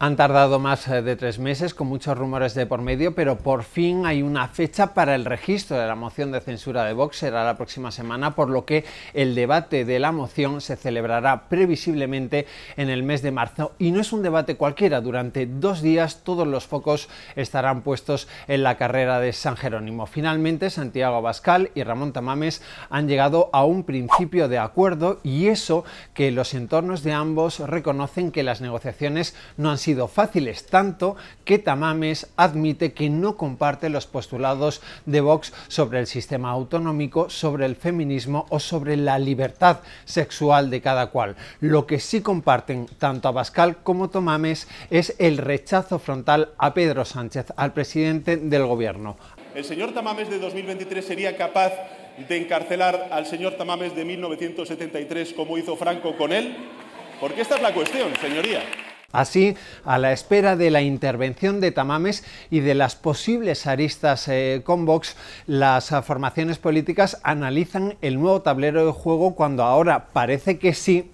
Han tardado más eh, de tres meses con muchos rumores de por medio, pero por fin hay una fecha para el registro de la moción de censura de Vox. Será la próxima semana, por lo que el debate de la moción se celebrará previsiblemente en el mes de marzo. Y no es un debate cualquiera. Durante dos días todos los focos estarán puestos en la carrera de San Jerónimo. Finalmente, Santiago Abascal y Ramón Tamames han llegado a un principio de acuerdo y eso que los entornos de ambos reconocen que las negociaciones no han sido sido fáciles tanto que Tamames admite que no comparte los postulados de Vox sobre el sistema autonómico, sobre el feminismo o sobre la libertad sexual de cada cual. Lo que sí comparten tanto Abascal como Tamames es el rechazo frontal a Pedro Sánchez, al presidente del gobierno. El señor Tamames de 2023 sería capaz de encarcelar al señor Tamames de 1973 como hizo Franco con él? Porque esta es la cuestión, señoría. Así, a la espera de la intervención de Tamames y de las posibles aristas eh, con Vox, las formaciones políticas analizan el nuevo tablero de juego cuando ahora parece que sí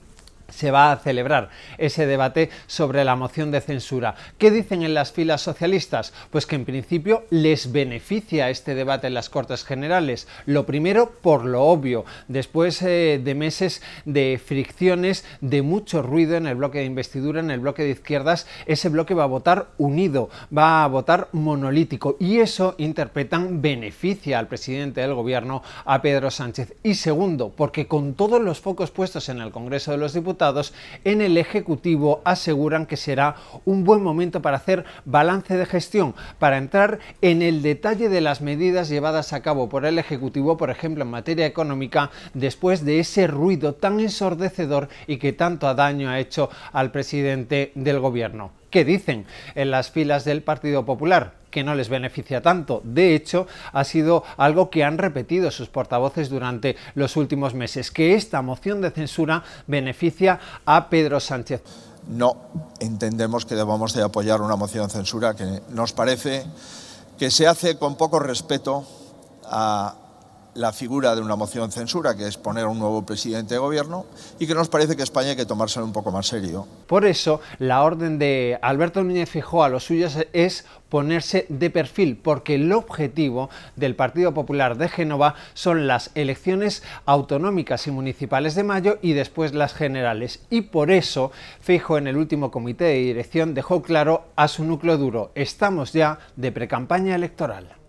se va a celebrar ese debate sobre la moción de censura. ¿Qué dicen en las filas socialistas? Pues que en principio les beneficia este debate en las Cortes Generales. Lo primero por lo obvio, después eh, de meses de fricciones, de mucho ruido en el bloque de investidura, en el bloque de izquierdas, ese bloque va a votar unido, va a votar monolítico y eso interpretan beneficia al presidente del gobierno, a Pedro Sánchez. Y segundo, porque con todos los focos puestos en el Congreso de los Diputados, en el Ejecutivo aseguran que será un buen momento para hacer balance de gestión, para entrar en el detalle de las medidas llevadas a cabo por el Ejecutivo, por ejemplo, en materia económica, después de ese ruido tan ensordecedor y que tanto daño ha hecho al presidente del gobierno que dicen en las filas del Partido Popular que no les beneficia tanto. De hecho, ha sido algo que han repetido sus portavoces durante los últimos meses, que esta moción de censura beneficia a Pedro Sánchez. No entendemos que debamos de apoyar una moción de censura que nos parece que se hace con poco respeto a la figura de una moción censura, que es poner un nuevo presidente de gobierno, y que nos parece que España hay que tomárselo un poco más serio. Por eso, la orden de Alberto Núñez Fijó a los suyos es ponerse de perfil, porque el objetivo del Partido Popular de Génova son las elecciones autonómicas y municipales de mayo y después las generales. Y por eso, Fijo en el último comité de dirección dejó claro a su núcleo duro, estamos ya de precampaña electoral.